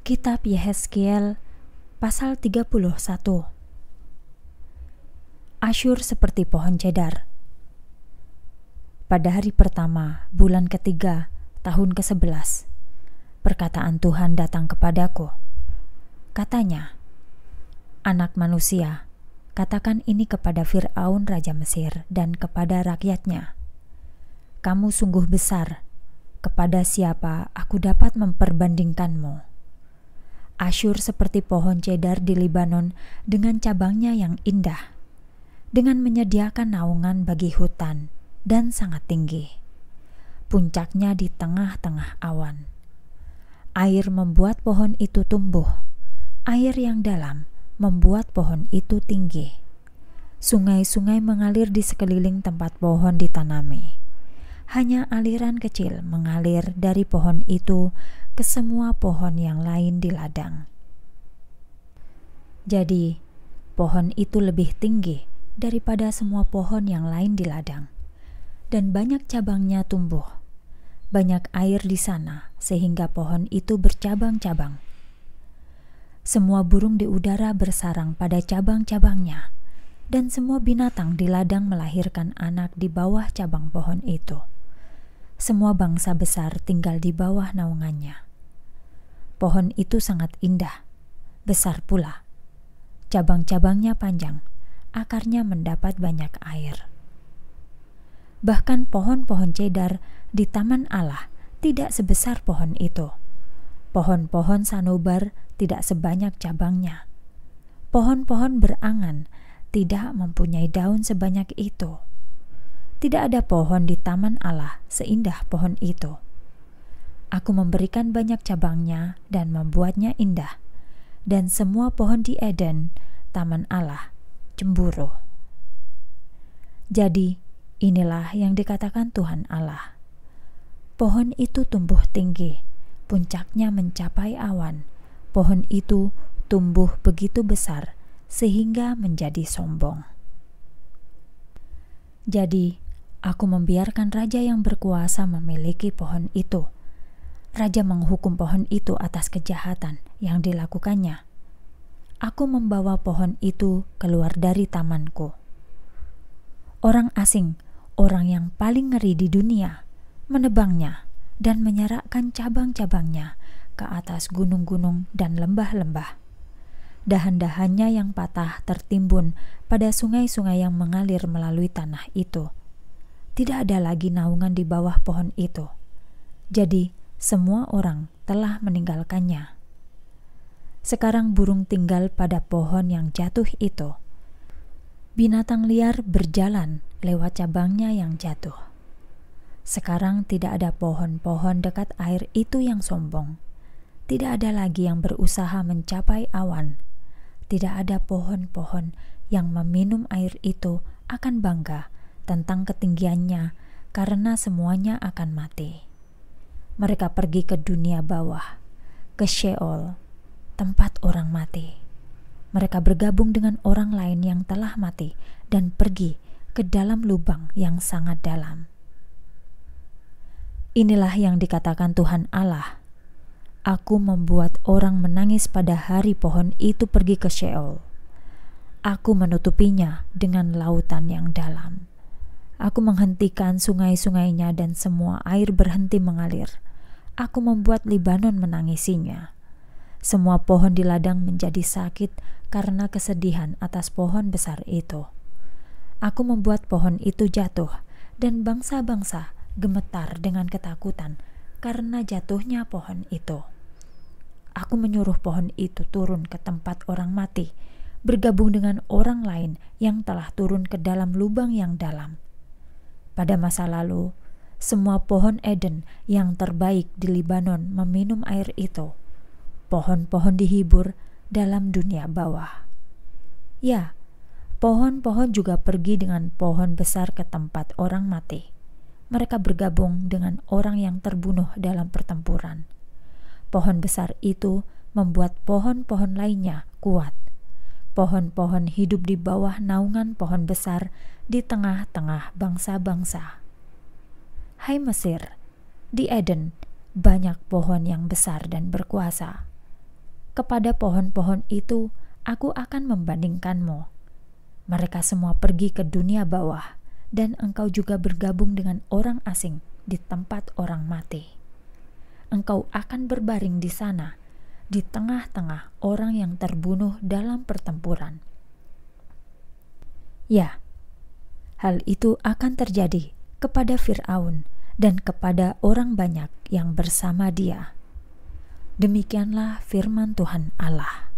Kitab Yehezkiel pasal 31 Asyur seperti pohon cedar Pada hari pertama, bulan ketiga, tahun ke-11 Perkataan Tuhan datang kepadaku Katanya Anak manusia, katakan ini kepada Fir'aun Raja Mesir dan kepada rakyatnya Kamu sungguh besar, kepada siapa aku dapat memperbandingkanmu?' Asyur seperti pohon cedar di Libanon dengan cabangnya yang indah, dengan menyediakan naungan bagi hutan dan sangat tinggi. Puncaknya di tengah-tengah awan. Air membuat pohon itu tumbuh. Air yang dalam membuat pohon itu tinggi. Sungai-sungai mengalir di sekeliling tempat pohon ditanami. Hanya aliran kecil mengalir dari pohon itu ke semua pohon yang lain di ladang. Jadi, pohon itu lebih tinggi daripada semua pohon yang lain di ladang, dan banyak cabangnya tumbuh. Banyak air di sana, sehingga pohon itu bercabang-cabang. Semua burung di udara bersarang pada cabang-cabangnya dan semua binatang di ladang melahirkan anak di bawah cabang pohon itu. Semua bangsa besar tinggal di bawah naungannya. Pohon itu sangat indah, besar pula. Cabang-cabangnya panjang, akarnya mendapat banyak air. Bahkan pohon-pohon cedar di Taman Allah tidak sebesar pohon itu. Pohon-pohon sanubar tidak sebanyak cabangnya. Pohon-pohon berangan tidak mempunyai daun sebanyak itu. Tidak ada pohon di Taman Allah seindah pohon itu. Aku memberikan banyak cabangnya dan membuatnya indah, dan semua pohon di Eden, taman Allah, cemburu. Jadi, inilah yang dikatakan Tuhan Allah. Pohon itu tumbuh tinggi, puncaknya mencapai awan. Pohon itu tumbuh begitu besar sehingga menjadi sombong. Jadi, aku membiarkan raja yang berkuasa memiliki pohon itu Raja menghukum pohon itu atas kejahatan yang dilakukannya. Aku membawa pohon itu keluar dari tamanku. Orang asing, orang yang paling ngeri di dunia, menebangnya dan menyerahkan cabang-cabangnya ke atas gunung-gunung dan lembah-lembah. Dahan-dahannya yang patah tertimbun pada sungai-sungai yang mengalir melalui tanah itu. Tidak ada lagi naungan di bawah pohon itu. Jadi, semua orang telah meninggalkannya. Sekarang burung tinggal pada pohon yang jatuh itu. Binatang liar berjalan lewat cabangnya yang jatuh. Sekarang tidak ada pohon-pohon dekat air itu yang sombong. Tidak ada lagi yang berusaha mencapai awan. Tidak ada pohon-pohon yang meminum air itu akan bangga tentang ketinggiannya, karena semuanya akan mati mereka pergi ke dunia bawah, ke Sheol, tempat orang mati. Mereka bergabung dengan orang lain yang telah mati dan pergi ke dalam lubang yang sangat dalam. Inilah yang dikatakan Tuhan Allah. Aku membuat orang menangis pada hari pohon itu pergi ke Sheol. Aku menutupinya dengan lautan yang dalam. Aku menghentikan sungai-sungainya dan semua air berhenti mengalir aku membuat Libanon menangisinya. Semua pohon di ladang menjadi sakit karena kesedihan atas pohon besar itu. Aku membuat pohon itu jatuh, dan bangsa-bangsa gemetar dengan ketakutan karena jatuhnya pohon itu. Aku menyuruh pohon itu turun ke tempat orang mati, bergabung dengan orang lain yang telah turun ke dalam lubang yang dalam. Pada masa lalu, semua pohon Eden yang terbaik di Libanon meminum air itu. Pohon-pohon dihibur dalam dunia bawah. Ya, pohon-pohon juga pergi dengan pohon besar ke tempat orang mati. Mereka bergabung dengan orang yang terbunuh dalam pertempuran. Pohon besar itu membuat pohon-pohon lainnya kuat. Pohon-pohon hidup di bawah naungan pohon besar di tengah-tengah bangsa-bangsa. Hai Mesir, di Eden banyak pohon yang besar dan berkuasa. Kepada pohon-pohon itu aku akan membandingkanmu. Mereka semua pergi ke dunia bawah dan engkau juga bergabung dengan orang asing di tempat orang mati. Engkau akan berbaring di sana, di tengah-tengah orang yang terbunuh dalam pertempuran. Ya, hal itu akan terjadi kepada Firaun dan kepada orang banyak yang bersama dia. Demikianlah firman Tuhan Allah.